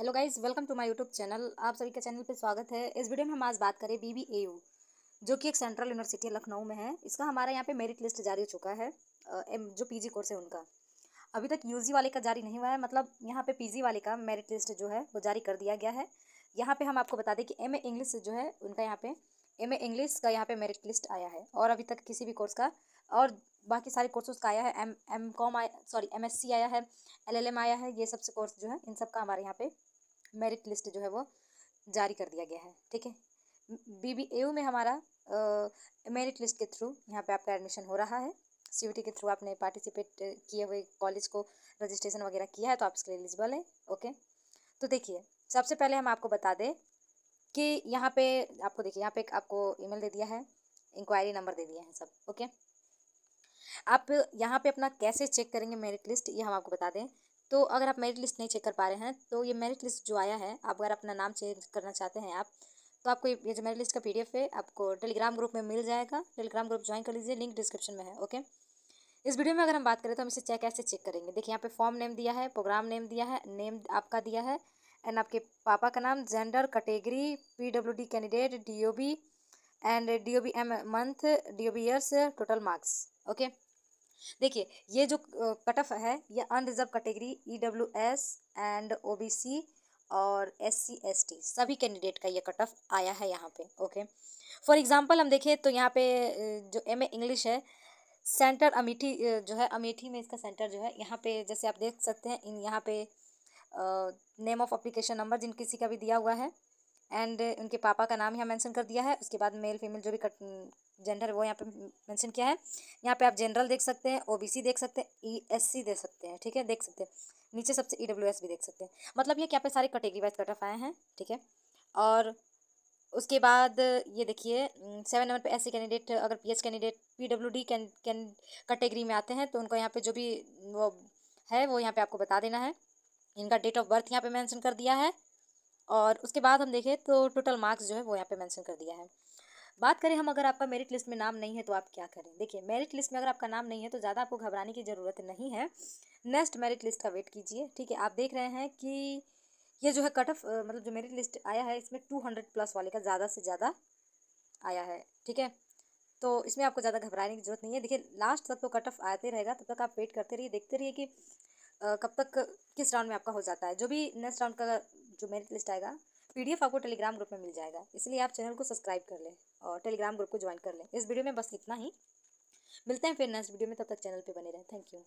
hello guys welcome to my YouTube channel आप सभी के चैनल पे स्वागत है इस वीडियो में हम आज बात करें बी जो कि एक सेंट्रल यूनिवर्सिटी लखनऊ में है इसका हमारे यहाँ पे मेरिट लिस्ट जारी हो चुका है जो पीजी कोर्स है उनका अभी तक यूजी वाले का जारी नहीं हुआ है मतलब यहाँ पे पीजी वाले का मेरिट लिस्ट जो है वो जारी कर दिया गया है यहाँ पर हम आपको बता दें कि एम इंग्लिश जो है उनका यहाँ पे एम इंग्लिश का यहाँ पे मेरिट लिस्ट आया है और अभी तक किसी भी कोर्स का और बाकी सारे कोर्सेज का आया है एम एम कॉम आया सॉरी एम एस सी आया है एल एल एम आया है ये सबसे कोर्स जो है इन सब का हमारे यहाँ पे मेरिट लिस्ट जो है वो जारी कर दिया गया है ठीक है बी बी ए में हमारा मेरिट लिस्ट के थ्रू यहाँ पे आपका एडमिशन हो रहा है सी के थ्रू आपने पार्टिसिपेट किए हुए कॉलेज को रजिस्ट्रेशन वगैरह किया है तो आप इसके लिए एलिजिबल है ओके तो देखिए सबसे पहले हम आपको बता दें कि यहाँ पे आपको देखिए यहाँ पे आपको ईमेल दे दिया है इंक्वायरी नंबर दे दिया है सब ओके आप यहाँ पे अपना कैसे चेक करेंगे मेरिट लिस्ट ये हम आपको बता दें तो अगर आप मेरिट लिस्ट नहीं चेक कर पा रहे हैं तो ये मेरिट लिस्ट जो आया है आप अगर अपना नाम चेंज करना चाहते हैं आप तो आपको ये जो मेरिट लिस्ट का पी है आपको टेलीग्राम ग्रुप में मिल जाएगा टेलीग्राम ग्रुप ज्वाइन कर लीजिए लिंक डिस्क्रिप्शन में है ओके इस वीडियो में अगर हम बात करें तो हम इसे चेक कैसे चेक करेंगे देखिए यहाँ पे फॉर्म नेम दिया है प्रोग्राम नेम दिया है नेम आपका दिया है एंड आपके पापा का नाम gender category PWD candidate DOB and DOB M month DOB years total marks okay देखिए ये जो कट ऑफ है ये unreserve category E W S and O B C और एस सी एस टी सभी कैंडिडेट का ये कट ऑफ आया है यहाँ पे ओके फॉर एग्जांपल हम देखें तो यहाँ पे जो एम ए इंग्लिश है सेंटर अमेठी जो है अमेठी में इसका सेंटर जो है यहाँ पे जैसे आप देख सकते हैं इन यहाँ पे नेम ऑफ अप्लीकेशन नंबर जिन किसी का भी दिया हुआ है एंड uh, उनके पापा का नाम यहाँ मेंशन कर दिया है उसके बाद मेल फीमेल जो भी कट जेंडर mm, वो यहाँ पे मेंशन किया है यहाँ पे आप जनरल देख सकते हैं ओबीसी देख सकते हैं ईएससी e देख सकते हैं ठीक है देख सकते हैं नीचे सबसे ई e भी देख सकते हैं मतलब ये क्या पे सारे कैटेगरी वाइज कट ऑफ आए हैं ठीक है और उसके बाद ये देखिए सेवन mm, नंबर पे ऐसे कैंडिडेट अगर पीएच कैंडिडेट पीडब्ल्यूडी कैटेगरी में आते हैं तो उनको यहाँ पे जो भी वो है वो यहाँ पे आपको बता देना है इनका डेट ऑफ बर्थ यहाँ पे मेंशन कर दिया है और उसके बाद हम देखें तो टोटल मार्क्स जो है वो यहाँ पे मेंशन कर दिया है बात करें हम अगर आपका मेरिट लिस्ट में नाम नहीं है तो आप क्या करें देखिए मेरिट लिस्ट में अगर आपका नाम नहीं है तो ज़्यादा आपको घबराने की ज़रूरत नहीं है नेक्स्ट मेरिट लिस्ट का वेट कीजिए ठीक है आप देख रहे हैं कि ये जो है कट ऑफ मतलब जो मेरिट लिस्ट आया है इसमें टू हंड्रेड प्लस वाले का ज़्यादा से ज़्यादा आया है ठीक है तो इसमें आपको ज़्यादा घबराने की जरूरत नहीं है देखिए लास्ट तक तो कट ऑफ आते रहेगा तब तक आप वेट करते रहिए देखते रहिए कि कब तक किस राउंड में आपका हो जाता है जो भी नेक्स्ट राउंड का जो मेरिट लिस्ट आएगा एफ आपको टेलीग्राम ग्रुप में मिल जाएगा इसलिए आप चैनल को सब्सक्राइब कर लें और टेलीग्राम ग्रुप को ज्वाइन कर लें इस वीडियो में बस इतना ही मिलते हैं फिर नेक्स्ट वीडियो में तब तक चैनल पर बने रहें थैंक यू